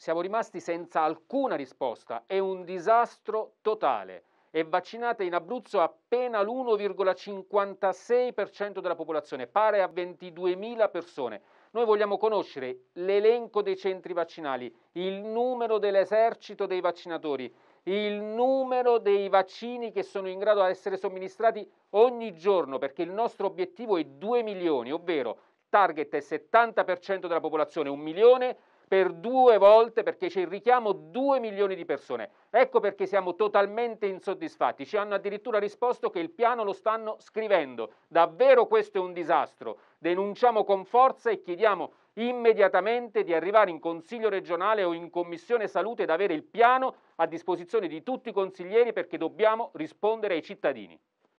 Siamo rimasti senza alcuna risposta, è un disastro totale. È vaccinata in Abruzzo appena l'1,56% della popolazione, pare a 22.000 persone. Noi vogliamo conoscere l'elenco dei centri vaccinali, il numero dell'esercito dei vaccinatori, il numero dei vaccini che sono in grado di essere somministrati ogni giorno, perché il nostro obiettivo è 2 milioni, ovvero target è 70% della popolazione, 1 milione per due volte perché c'è il richiamo 2 milioni di persone. Ecco perché siamo totalmente insoddisfatti. Ci hanno addirittura risposto che il piano lo stanno scrivendo. Davvero questo è un disastro. Denunciamo con forza e chiediamo immediatamente di arrivare in Consiglio regionale o in Commissione Salute ed avere il piano a disposizione di tutti i consiglieri perché dobbiamo rispondere ai cittadini.